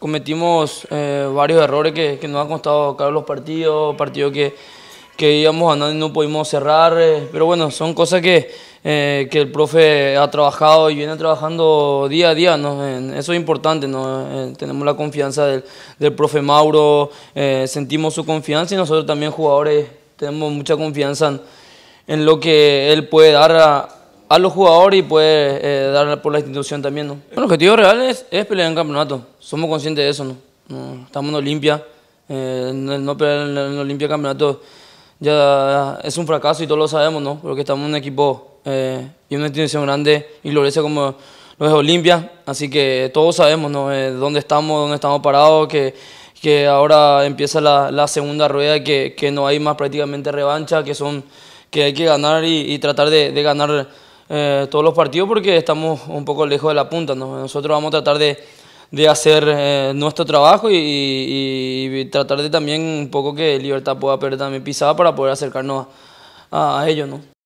Cometimos eh, varios errores que, nos han costado caer los partidos, partidos que, que íbamos a y no pudimos cerrar, eh, pero bueno, son cosas eh, que, el profe ha trabajado y viene trabajando día a día, ¿no? eso es importante, ¿no? tenemos la confianza del, profe Mauro, sentimos su confianza y nosotros también jugadores tenemos mucha confianza en, en lo que él puede dar a, a los jugadores y puede eh, dar por la institución también, el objetivo real es, pelear en campeonato. Somos conscientes de eso, ¿no? estamos en Olimpia. Eh, no pelear en, Olimpia campeonato ya es un fracaso y todos lo sabemos, ¿no? Porque estamos en un equipo eh, y una institución grande y gloriosa como lo es Olimpia. Así que todos sabemos, ¿no? Eh, dónde estamos, dónde estamos parados, que, que ahora empieza la, la segunda rueda, que, que, no hay más prácticamente revancha, que son que hay que ganar y, tratar de, de ganar eh, todos los partidos porque estamos un poco lejos de la punta. ¿no? Nosotros vamos a tratar de, hacer eh, nuestro trabajo y, tratar de también un poco que Libertad pueda perder también pisada para poder acercarnos a, a ellos. ¿no?